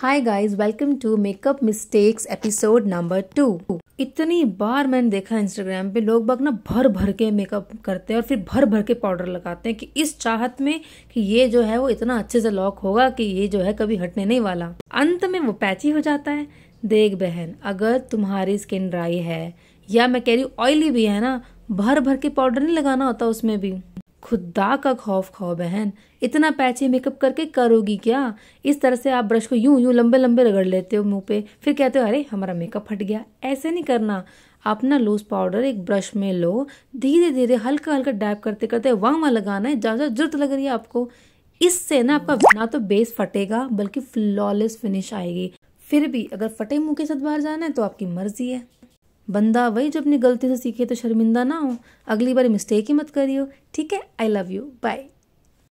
hi guys welcome to makeup mistakes episode number two इतनी बार मैंने देखा इंस्टाग्राम पे लोग बाग ना भर भर के मेकअप करते हैं और फिर भर भर के पाउडर लगाते हैं कि इस चाहत में कि ये जो है वो इतना अच्छे से लॉक होगा कि ये जो है कभी हटने नहीं वाला अंत में वो पैची हो जाता है देख बहन अगर तुम्हारी स्किन ड्राई है या मैं कह रही हूँ ऑयली भी है ना भर भर के पाउडर नहीं लगाना होता उसमें भी खुदा का खौफ खाओ बहन इतना पैची मेकअप करके करोगी क्या इस तरह से आप ब्रश को यूं यूं लंबे लंबे रगड़ लेते हो मुंह पे फिर कहते हो अरे हमारा मेकअप फट गया ऐसे नहीं करना आप ना लूज पाउडर एक ब्रश में लो धीरे धीरे हल्का हल्का डैप करते करते वहां वहां लगाना है ज़्यादा जरूरत लग रही है आपको इससे ना आपका ना तो बेस फटेगा बल्कि फ्लॉलेस फिनिश आएगी फिर भी अगर फटे मुंह के साथ बाहर जाना है तो आपकी मर्जी है बंदा वही जो अपनी गलती से सीखे तो शर्मिंदा ना हो अगली बार मिस्टेक ही मत करियो ठीक है आई लव यू बाय